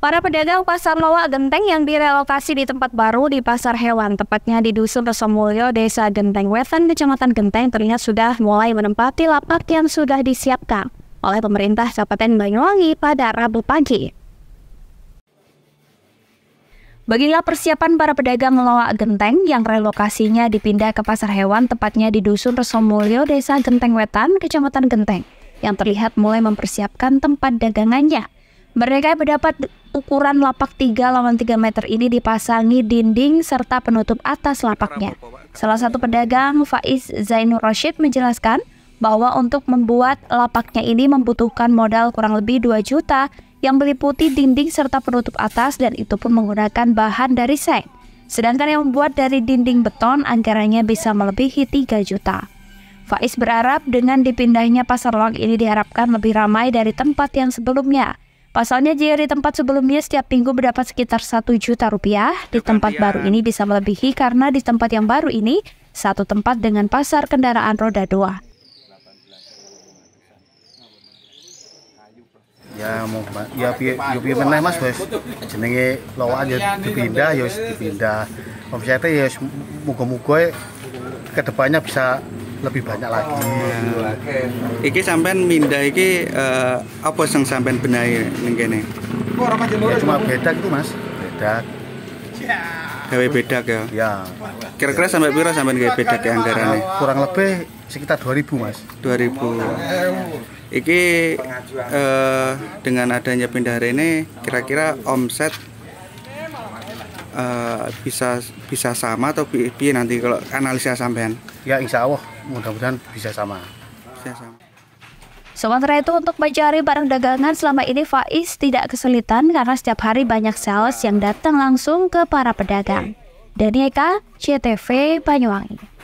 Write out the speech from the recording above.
Para pedagang pasar loak Genteng yang direlokasi di tempat baru di pasar hewan, tepatnya di Dusun Resomulyo, Desa Genteng Wetan, Kecamatan Genteng terlihat sudah mulai menempati lapak yang sudah disiapkan oleh pemerintah Kabupaten Banyuwangi pada Rabu pagi. Beginilah persiapan para pedagang loak Genteng yang relokasinya dipindah ke pasar hewan tepatnya di Dusun Resomulyo, Desa Genteng Wetan, Kecamatan Genteng yang terlihat mulai mempersiapkan tempat dagangannya mereka berdapat ukuran lapak 3 lawan 3 meter ini dipasangi dinding serta penutup atas lapaknya. Salah satu pedagang, Faiz Zainur Rashid, menjelaskan bahwa untuk membuat lapaknya ini membutuhkan modal kurang lebih 2 juta yang meliputi dinding serta penutup atas dan itu pun menggunakan bahan dari seng. Sedangkan yang membuat dari dinding beton anggarannya bisa melebihi 3 juta. Faiz berharap dengan dipindahnya pasar log ini diharapkan lebih ramai dari tempat yang sebelumnya Pasalnya jika di tempat sebelumnya setiap minggu mendapat sekitar 1 juta rupiah, di tempat baru ini bisa melebihi karena di tempat yang baru ini satu tempat dengan pasar kendaraan roda dua. Ya mau ya biar ya biar meneh Mas bos, jenenge lawa aja ya dipindah ya dipindah. dipindah. Omsete ya muga-muga kedepannya bisa lebih banyak lagi. Oh, Iki sampean minda iki uh, apa yang sampean benahi ning kene? Ya, cuma bedak itu Mas, bedak. Ya. Gawe bedak ya. Ya. Kira-kira sampai pira sampean gawe bedak ya anggarane? Kurang lebih sekitar 2000 Mas. 2000. Iki uh, dengan adanya pindah hari ini, kira-kira omset uh, bisa bisa sama atau piye nanti kalau analisa sampean? ya insya Allah mudah-mudahan bisa sama. Bisa sama. Sementara itu untuk mencari barang dagangan selama ini Faiz tidak kesulitan karena setiap hari banyak sales yang datang langsung ke para pedagang. Dani Eka, CTV Banyuwangi.